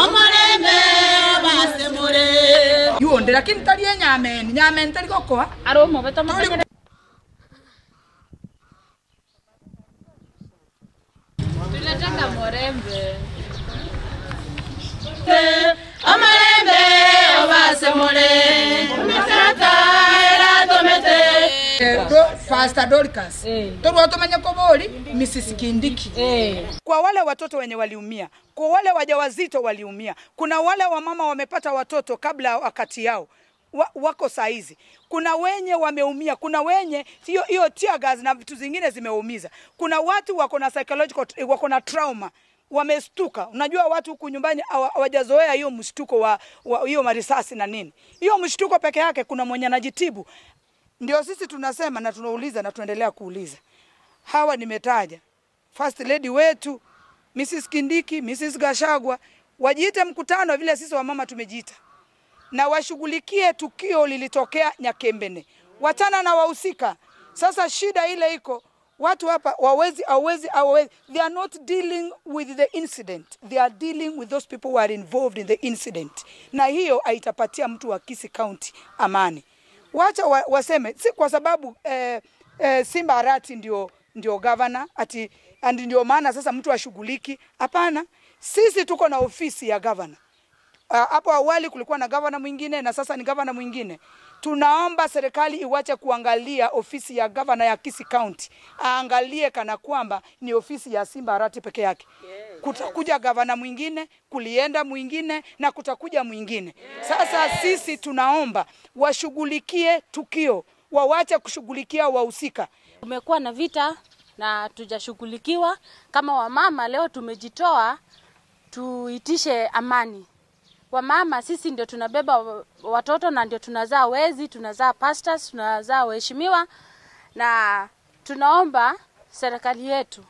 omureme obasemure yundi lakini tari enyameni nyameni tari gokoa aromobeto tunataka morembe omurembe obasemure Pastor Dorcas hey. Eh. torwatomanya koboli Mrs. Kindiki hey. Eh. Kwa wale watoto wenye waliumia, kwa wale wajawazito waliumia, kuna wale wamama wamepata watoto kabla wakati yao wa, wako saizi. kuna wenye wameumia, kuna wenye hiyo hiyo tear gas na vitu zingine zimeumiza, kuna watu wako na psychological wako na trauma wamestuka. Unajua watu huku nyumbani hawajazoea hiyo mshtuko wa hiyo marisasi na nini. Hiyo mshtuko peke yake, kuna mwenye anajitibu ndio sisi tunasema na tunauliza na tunaendelea kuuliza. Hawa nimetaja First Lady wetu Mrs. Kindiki, Mrs. Gashagwa wajiite mkutano vile sisi wamama tumejiita, na washughulikie tukio lilitokea Nyakembene, watana na wahusika. Sasa shida ile iko watu hapa wawezi awezi awezi, they are not dealing with the incident, they are dealing with those people who are involved in the incident, na hiyo haitapatia mtu wa Kisii County amani wacha wa, waseme, si kwa sababu eh, eh, Simba Arati ndio, ndio gavana ati and ndio maana sasa mtu ashughuliki. Hapana, sisi tuko na ofisi ya gavana. Ah, hapo uh, awali kulikuwa na gavana mwingine na sasa ni gavana mwingine. Tunaomba serikali iwache kuangalia ofisi ya gavana ya Kisii County, aangalie kana kwamba ni ofisi ya Simba Arati peke yake yes kutakuja gavana mwingine, kulienda mwingine na kutakuja mwingine. Sasa sisi tunaomba washughulikie tukio, wawache kushughulikia wahusika. Tumekuwa na vita na tujashughulikiwa. Kama wamama leo tumejitoa tuitishe amani. Wamama sisi ndio tunabeba watoto na ndio tunazaa wezi, tunazaa pastors, tunazaa waheshimiwa, na tunaomba serikali yetu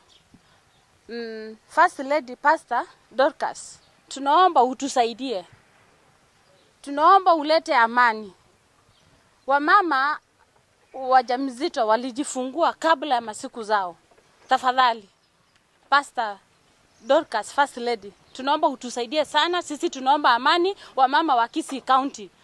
mm, First Lady Pastor Dorcas, tunaomba utusaidie, tunaomba ulete amani. Wamama wajamzito walijifungua kabla ya masiku zao. Tafadhali Pastor Dorcas, First Lady, tunaomba utusaidie sana. Sisi tunaomba amani wamama wa Kisii County.